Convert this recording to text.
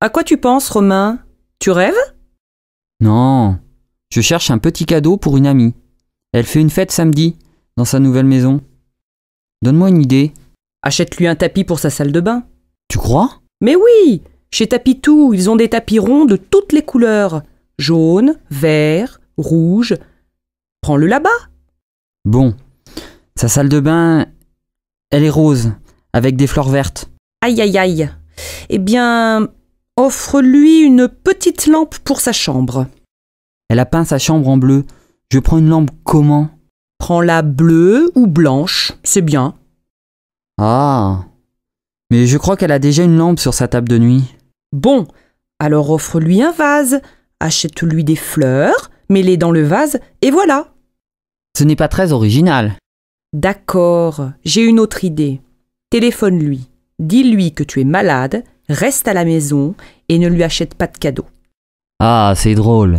À quoi tu penses, Romain Tu rêves Non. Je cherche un petit cadeau pour une amie. Elle fait une fête samedi, dans sa nouvelle maison. Donne-moi une idée. Achète-lui un tapis pour sa salle de bain. Tu crois Mais oui Chez Tapitou, ils ont des tapis ronds de toutes les couleurs. Jaune, vert, rouge. Prends-le là-bas. Bon. Sa salle de bain, elle est rose, avec des fleurs vertes. Aïe aïe aïe. Eh bien, Offre-lui une petite lampe pour sa chambre. Elle a peint sa chambre en bleu. Je prends une lampe comment Prends-la bleue ou blanche, c'est bien. Ah Mais je crois qu'elle a déjà une lampe sur sa table de nuit. Bon, alors offre-lui un vase, achète-lui des fleurs, mets-les dans le vase, et voilà Ce n'est pas très original. D'accord, j'ai une autre idée. Téléphone-lui, dis-lui que tu es malade reste à la maison et ne lui achète pas de cadeaux. Ah, c'est drôle.